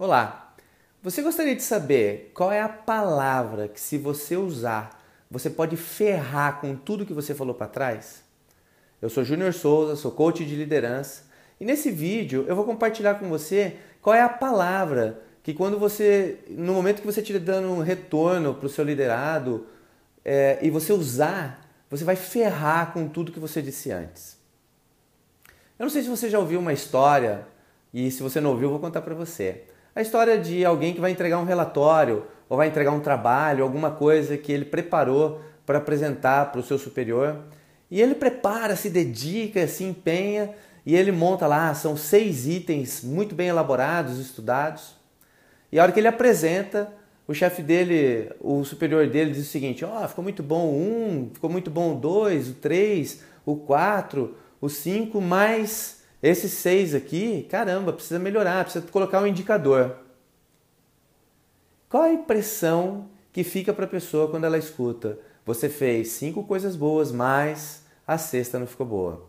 Olá! Você gostaria de saber qual é a palavra que, se você usar, você pode ferrar com tudo que você falou para trás? Eu sou Júnior Souza, sou coach de liderança e nesse vídeo eu vou compartilhar com você qual é a palavra que, quando você, no momento que você estiver dando um retorno para o seu liderado é, e você usar, você vai ferrar com tudo que você disse antes. Eu não sei se você já ouviu uma história e se você não ouviu, eu vou contar para você. A história de alguém que vai entregar um relatório ou vai entregar um trabalho, alguma coisa que ele preparou para apresentar para o seu superior. E ele prepara, se dedica, se empenha e ele monta lá, são seis itens muito bem elaborados, estudados. E a hora que ele apresenta, o chefe dele, o superior dele diz o seguinte: ó, oh, ficou muito bom o um, ficou muito bom o dois, o três, o quatro, o cinco, mas esses seis aqui, caramba, precisa melhorar, precisa colocar um indicador. Qual a impressão que fica para a pessoa quando ela escuta? Você fez cinco coisas boas, mas a sexta não ficou boa.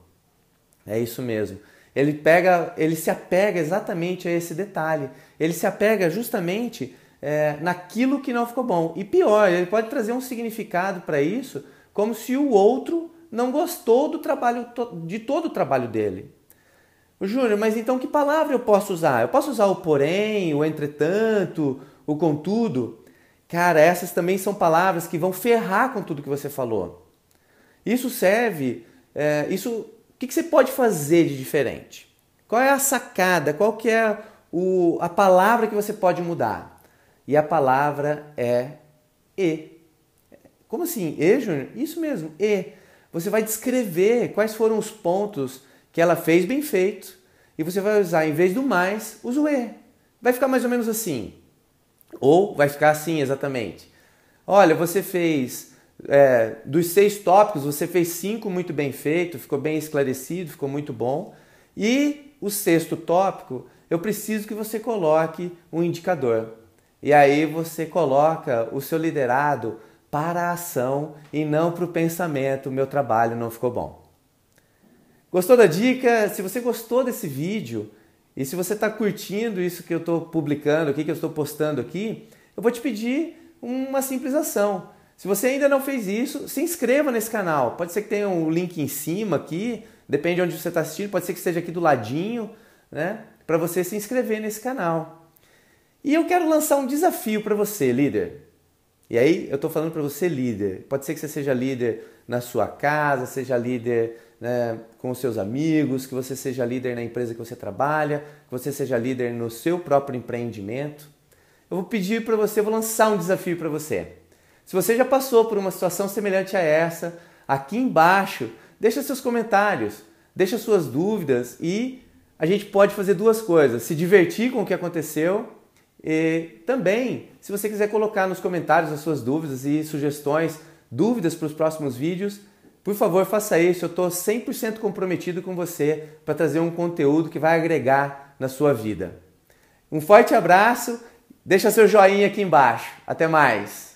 É isso mesmo. Ele pega, ele se apega exatamente a esse detalhe. Ele se apega justamente é, naquilo que não ficou bom. E pior, ele pode trazer um significado para isso, como se o outro não gostou do trabalho de todo o trabalho dele. Júnior, mas então que palavra eu posso usar? Eu posso usar o porém, o entretanto, o contudo? Cara, essas também são palavras que vão ferrar com tudo que você falou. Isso serve, é, isso, o que, que, você pode fazer de diferente? Qual é a sacada? Qual que é o, a palavra que você pode mudar? E a palavra é e. Como assim? E, Júnior? Isso mesmo, e. Você vai descrever quais foram os pontos que ela fez bem feito, e você vai usar, em vez do mais, usa o e. Vai ficar mais ou menos assim. Ou vai ficar assim, exatamente. Olha, você fez. É, dos seis tópicos, você fez cinco muito bem feito, ficou bem esclarecido, ficou muito bom. E o sexto tópico, eu preciso que você coloque um indicador. E aí você coloca o seu liderado para a ação e não para o pensamento. meu trabalho não ficou bom. Gostou da dica? Se você gostou desse vídeo e se você está curtindo isso que eu estou publicando aqui, que eu estou postando aqui, eu vou te pedir uma simples ação. Se você ainda não fez isso, se inscreva nesse canal. Pode ser que tenha um link em cima aqui, depende de onde você está assistindo, pode ser que esteja aqui do ladinho, né? Para você se inscrever nesse canal. E eu quero lançar um desafio para você, líder. E aí eu estou falando para você, líder. Pode ser que você seja líder na sua casa, seja líder né, com seus amigos, que você seja líder na empresa que você trabalha, que você seja líder no seu próprio empreendimento. Eu vou pedir para você, vou lançar um desafio para você. Se você já passou por uma situação semelhante a essa, aqui embaixo, deixa seus comentários, deixa suas dúvidas e a gente pode fazer duas coisas: se divertir com o que aconteceu e também, se você quiser colocar nos comentários as suas dúvidas e sugestões, dúvidas para os próximos vídeos, por favor, faça isso. Eu estou 100% comprometido com você para trazer um conteúdo que vai agregar na sua vida. Um forte abraço. Deixa seu joinha aqui embaixo. Até mais.